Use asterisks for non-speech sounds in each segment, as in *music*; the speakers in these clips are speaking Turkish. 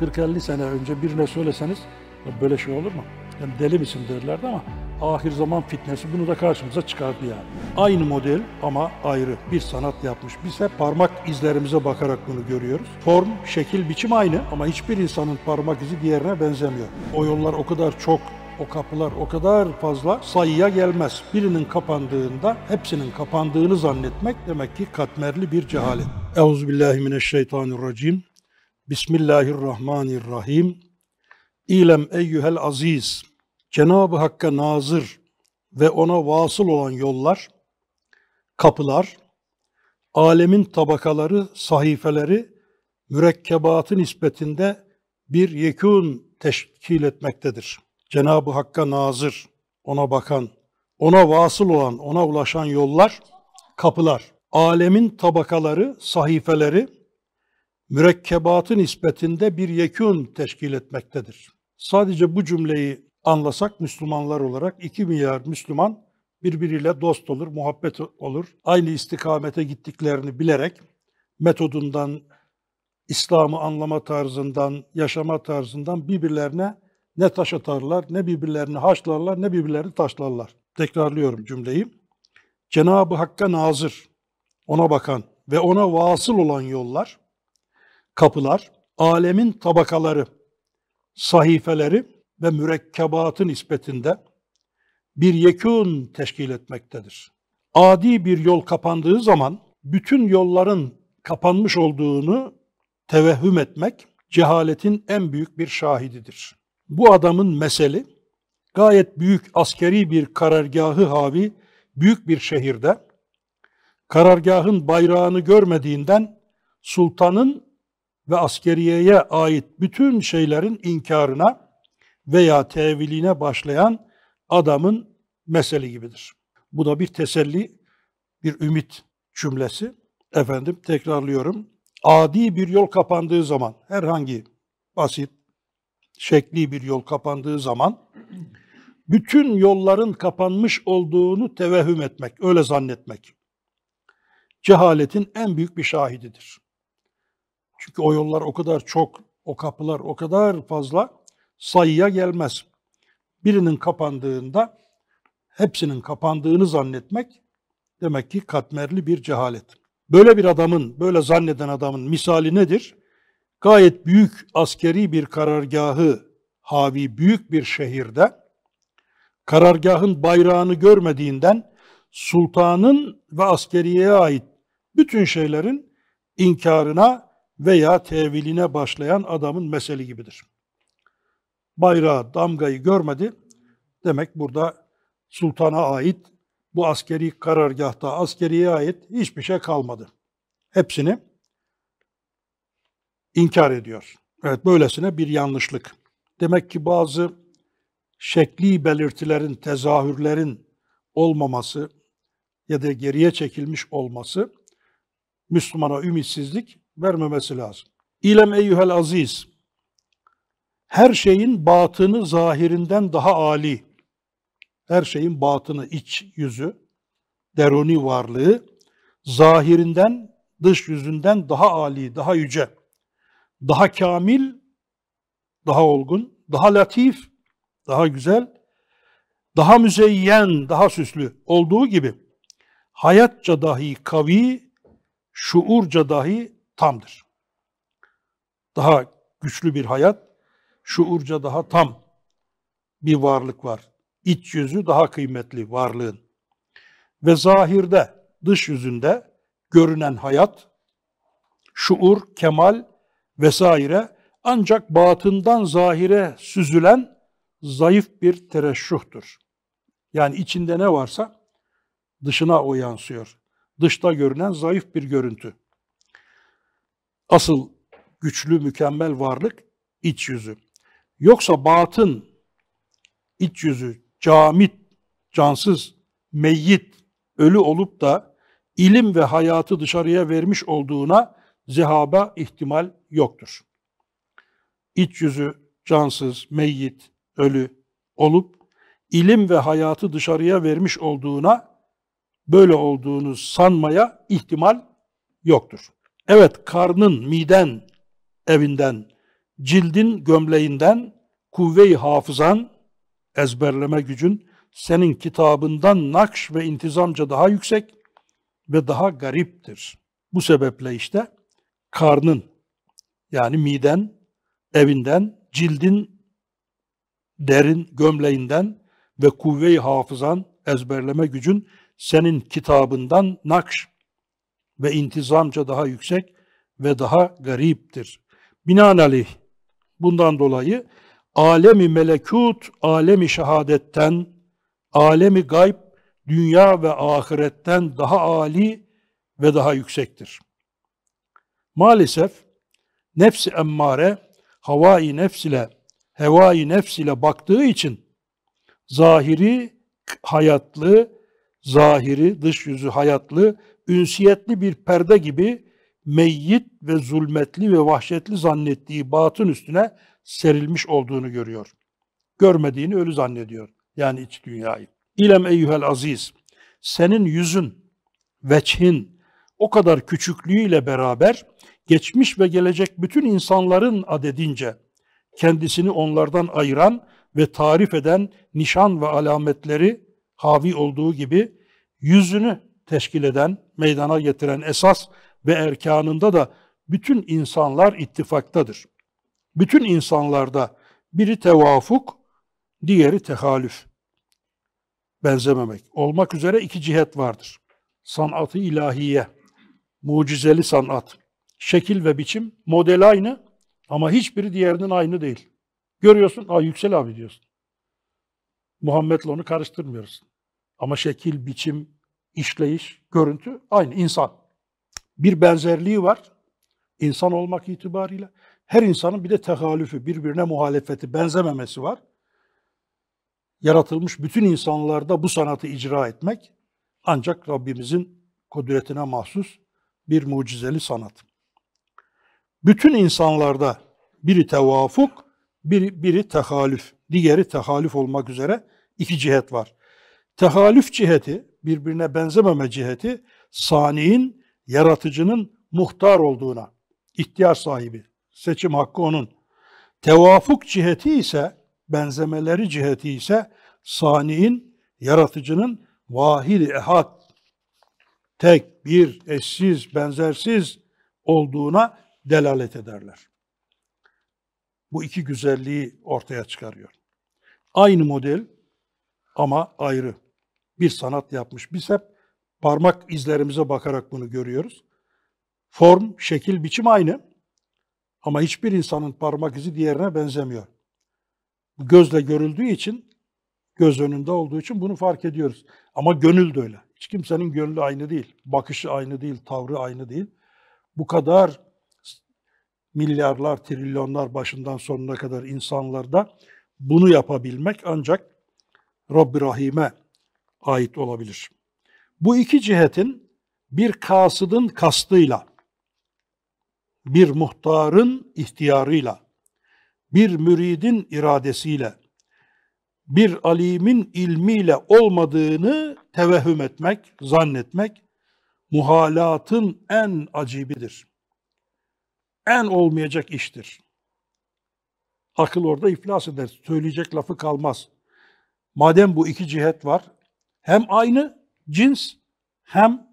40-50 sene önce birine söyleseniz böyle şey olur mu? Yani deli misin derlerdi ama ahir zaman fitnesi bunu da karşımıza çıkardı yani. Aynı model ama ayrı bir sanat yapmış. Biz hep parmak izlerimize bakarak bunu görüyoruz. Form, şekil, biçim aynı ama hiçbir insanın parmak izi diğerine benzemiyor. O yollar o kadar çok o kapılar o kadar fazla sayıya gelmez. Birinin kapandığında hepsinin kapandığını zannetmek demek ki katmerli bir cehalet. Euzubillahimineşşeytanirracim. Bismillahirrahmanirrahim. İlem eyyühel aziz, Cenab-ı Hakk'a nazır ve ona vasıl olan yollar, kapılar, alemin tabakaları, sahifeleri, mürekkebatı nispetinde bir yekun teşkil etmektedir. Cenab-ı Hakk'a nazır, ona bakan, ona vasıl olan, ona ulaşan yollar, kapılar, alemin tabakaları, sahifeleri, mürekkebatı nispetinde bir yekün teşkil etmektedir. Sadece bu cümleyi anlasak Müslümanlar olarak 2 milyar Müslüman birbiriyle dost olur, muhabbet olur. Aynı istikamete gittiklerini bilerek metodundan, İslam'ı anlama tarzından, yaşama tarzından birbirlerine ne taş atarlar, ne birbirlerini haşlarlar, ne birbirlerini taşlarlar. Tekrarlıyorum cümleyi. Cenab-ı Hakk'a nazır, ona bakan ve ona vasıl olan yollar kapılar, alemin tabakaları, sahifeleri ve mürekkebatı nispetinde bir yekûn teşkil etmektedir. Adi bir yol kapandığı zaman bütün yolların kapanmış olduğunu tevehhüm etmek cehaletin en büyük bir şahididir. Bu adamın meseli gayet büyük askeri bir karargahı havi büyük bir şehirde karargahın bayrağını görmediğinden sultanın ve askeriyeye ait bütün şeylerin inkarına veya teviline başlayan adamın mesele gibidir. Bu da bir teselli, bir ümit cümlesi. Efendim tekrarlıyorum. Adi bir yol kapandığı zaman, herhangi basit, şekli bir yol kapandığı zaman bütün yolların kapanmış olduğunu tevehüm etmek, öyle zannetmek cehaletin en büyük bir şahididir. Çünkü o yollar o kadar çok, o kapılar o kadar fazla sayıya gelmez. Birinin kapandığında hepsinin kapandığını zannetmek demek ki katmerli bir cehalet. Böyle bir adamın, böyle zanneden adamın misali nedir? Gayet büyük askeri bir karargahı havi büyük bir şehirde karargahın bayrağını görmediğinden sultanın ve askeriye ait bütün şeylerin inkarına veya teviline başlayan adamın meseli gibidir. Bayrağı, damgayı görmedi. Demek burada sultana ait bu askeri karargahta askeriye ait hiçbir şey kalmadı. Hepsini inkar ediyor. Evet böylesine bir yanlışlık. Demek ki bazı şekli belirtilerin, tezahürlerin olmaması ya da geriye çekilmiş olması Müslümana ümitsizlik vermemesi lazım. İlem eyyuhel aziz. Her şeyin batını zahirinden daha ali. Her şeyin batını, iç yüzü, deruni varlığı zahirinden, dış yüzünden daha ali, daha yüce. Daha kamil, daha olgun, daha latif, daha güzel, daha müzeyyen, daha süslü olduğu gibi hayatça dahi kavi, şuurca dahi tamdır. Daha güçlü bir hayat, şuurca daha tam bir varlık var. İç yüzü daha kıymetli varlığın. Ve zahirde, dış yüzünde görünen hayat, şuur, kemal vesaire ancak batından zahire süzülen zayıf bir tereşşuhtur. Yani içinde ne varsa dışına o yansıyor. Dışta görünen zayıf bir görüntü. Asıl güçlü, mükemmel varlık iç yüzü. Yoksa batın iç yüzü camit, cansız, meyyit, ölü olup da ilim ve hayatı dışarıya vermiş olduğuna zehaba ihtimal yoktur. İç yüzü cansız, meyyit, ölü olup ilim ve hayatı dışarıya vermiş olduğuna böyle olduğunu sanmaya ihtimal yoktur. Evet karnın, miden, evinden, cildin, gömleğinden, kuvve-i hafızan, ezberleme gücün senin kitabından nakş ve intizamca daha yüksek ve daha gariptir. Bu sebeple işte karnın yani miden, evinden, cildin derin gömleğinden ve kuvve-i hafızan ezberleme gücün senin kitabından nakş ve intizamca daha yüksek ve daha gariptir. Binaenaleyh bundan dolayı alemi melekut, alemi şehadetten, alemi gayb, dünya ve ahiretten daha ali ve daha yüksektir. Maalesef nefsi emmare havai nefs ile hevai nefs ile baktığı için zahiri hayatlı, zahiri dış yüzü hayatlı ünsiyetli bir perde gibi meyyit ve zulmetli ve vahşetli zannettiği batın üstüne serilmiş olduğunu görüyor. Görmediğini ölü zannediyor. Yani iç dünyayı. İlem eyyühel aziz, senin yüzün, veçhin, o kadar küçüklüğüyle beraber geçmiş ve gelecek bütün insanların adedince kendisini onlardan ayıran ve tarif eden nişan ve alametleri havi olduğu gibi yüzünü teşkil eden, meydana getiren esas ve erkanında da bütün insanlar ittifaktadır. Bütün insanlarda biri tevafuk, diğeri tehalüf. Benzememek. Olmak üzere iki cihet vardır. Sanatı ilahiye, mucizeli sanat. Şekil ve biçim, model aynı ama hiçbiri diğerinin aynı değil. Görüyorsun, aa Yüksel abi diyorsun. Muhammed'le onu karıştırmıyoruz. Ama şekil, biçim, işleyiş, görüntü aynı insan. Bir benzerliği var insan olmak itibariyle. Her insanın bir de tehalüfü, birbirine muhalefeti, benzememesi var. Yaratılmış bütün insanlarda bu sanatı icra etmek ancak Rabbimizin kudretine mahsus bir mucizeli sanat. Bütün insanlarda biri tevafuk, biri, biri tehalüf, diğeri tehalüf olmak üzere iki cihet var. Tehalüf ciheti birbirine benzememe ciheti saniyin, yaratıcının muhtar olduğuna, ihtiyar sahibi, seçim hakkı onun. Tevafuk ciheti ise, benzemeleri ciheti ise saniyin, yaratıcının vahid ehad, tek, bir, eşsiz, benzersiz olduğuna delalet ederler. Bu iki güzelliği ortaya çıkarıyor. Aynı model ama ayrı bir sanat yapmış. Biz hep parmak izlerimize bakarak bunu görüyoruz. Form, şekil, biçim aynı. Ama hiçbir insanın parmak izi diğerine benzemiyor. Gözle görüldüğü için, göz önünde olduğu için bunu fark ediyoruz. Ama gönül de öyle. Hiç kimsenin gönlü aynı değil. Bakışı aynı değil, tavrı aynı değil. Bu kadar milyarlar, trilyonlar başından sonuna kadar insanlarda bunu yapabilmek ancak Rabbi Rahim'e ait olabilir. Bu iki cihetin bir kasıdın kastıyla, bir muhtarın ihtiyarıyla, bir müridin iradesiyle, bir alimin ilmiyle olmadığını tevehüm etmek, zannetmek muhalatın en acibidir. En olmayacak iştir. Akıl orada iflas eder. Söyleyecek lafı kalmaz. Madem bu iki cihet var, hem aynı cins hem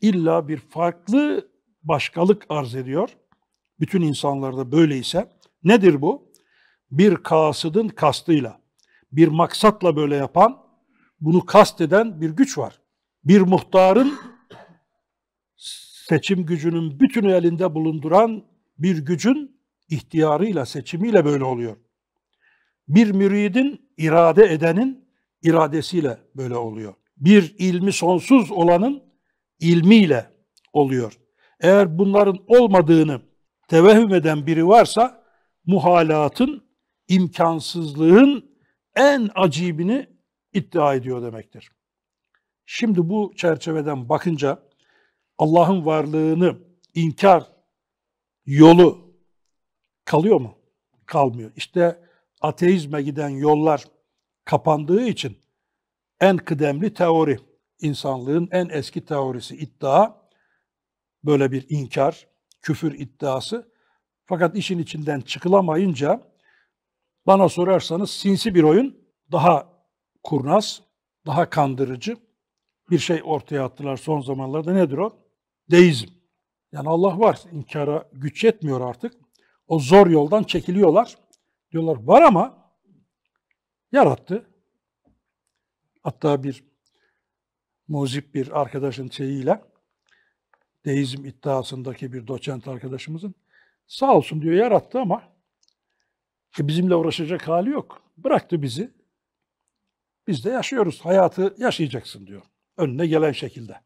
illa bir farklı başkalık arz ediyor. Bütün insanlarda böyleyse nedir bu? Bir kasıdın kastıyla, bir maksatla böyle yapan, bunu kasteden bir güç var. Bir muhtarın seçim gücünün bütünü elinde bulunduran bir gücün ihtiyarıyla, seçimiyle böyle oluyor. Bir müridin, irade edenin iradesiyle böyle oluyor. Bir ilmi sonsuz olanın ilmiyle oluyor. Eğer bunların olmadığını tevehüm eden biri varsa muhalatın, imkansızlığın en acibini iddia ediyor demektir. Şimdi bu çerçeveden bakınca Allah'ın varlığını inkar yolu kalıyor mu? Kalmıyor. İşte ateizme giden yollar kapandığı için en kıdemli teori, insanlığın en eski teorisi iddia, böyle bir inkar, küfür iddiası. Fakat işin içinden çıkılamayınca bana sorarsanız sinsi bir oyun, daha kurnaz, daha kandırıcı bir şey ortaya attılar son zamanlarda. Nedir o? Deizm. Yani Allah var, inkara güç yetmiyor artık. O zor yoldan çekiliyorlar. Diyorlar var ama yarattı. Hatta bir muzip bir arkadaşın şeyiyle deizm iddiasındaki bir doçent arkadaşımızın sağ olsun diyor yarattı ama e, bizimle uğraşacak hali yok. Bıraktı bizi. Biz de yaşıyoruz. Hayatı yaşayacaksın diyor. Önüne gelen şekilde.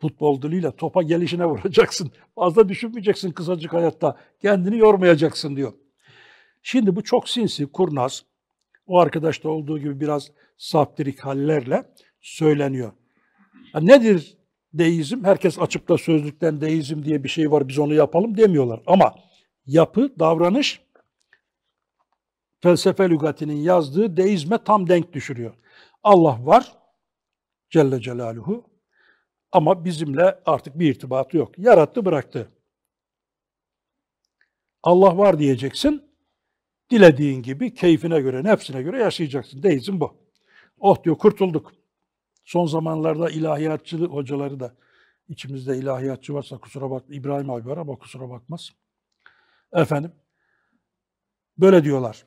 Futbol diliyle topa gelişine *laughs* vuracaksın. Fazla düşünmeyeceksin kısacık hayatta. Kendini yormayacaksın diyor. Şimdi bu çok sinsi, kurnaz, o arkadaşta olduğu gibi biraz saftirik hallerle söyleniyor. Yani nedir deizm? Herkes açıp da sözlükten deizm diye bir şey var biz onu yapalım demiyorlar. Ama yapı, davranış felsefe lügatinin yazdığı deizme tam denk düşürüyor. Allah var Celle Celaluhu ama bizimle artık bir irtibatı yok. Yarattı bıraktı. Allah var diyeceksin dilediğin gibi keyfine göre, nefsine göre yaşayacaksın. Deizm bu. Oh diyor kurtulduk. Son zamanlarda ilahiyatçı hocaları da içimizde ilahiyatçı varsa kusura bak İbrahim abi var ama kusura bakmaz. Efendim böyle diyorlar.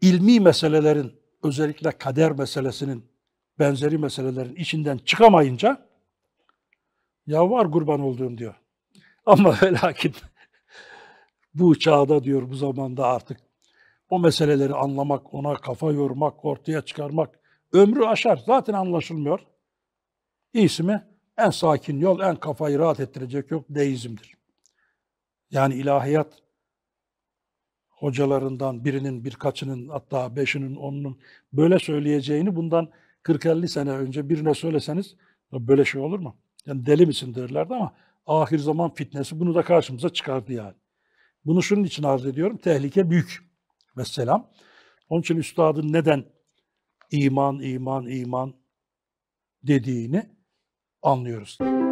İlmi meselelerin özellikle kader meselesinin benzeri meselelerin içinden çıkamayınca ya var kurban olduğum diyor. Ama *laughs* ve lakin bu çağda diyor bu zamanda artık o meseleleri anlamak, ona kafa yormak, ortaya çıkarmak ömrü aşar. Zaten anlaşılmıyor. İyisi mi? En sakin yol, en kafayı rahat ettirecek yok deizmdir. Yani ilahiyat hocalarından birinin, birkaçının, hatta beşinin, onunun böyle söyleyeceğini bundan 40-50 sene önce birine söyleseniz böyle şey olur mu? Yani deli misin derlerdi ama ahir zaman fitnesi bunu da karşımıza çıkardı yani. Bunu şunun için arz ediyorum, tehlike büyük vesselam. Onun için üstadın neden iman, iman, iman dediğini anlıyoruz.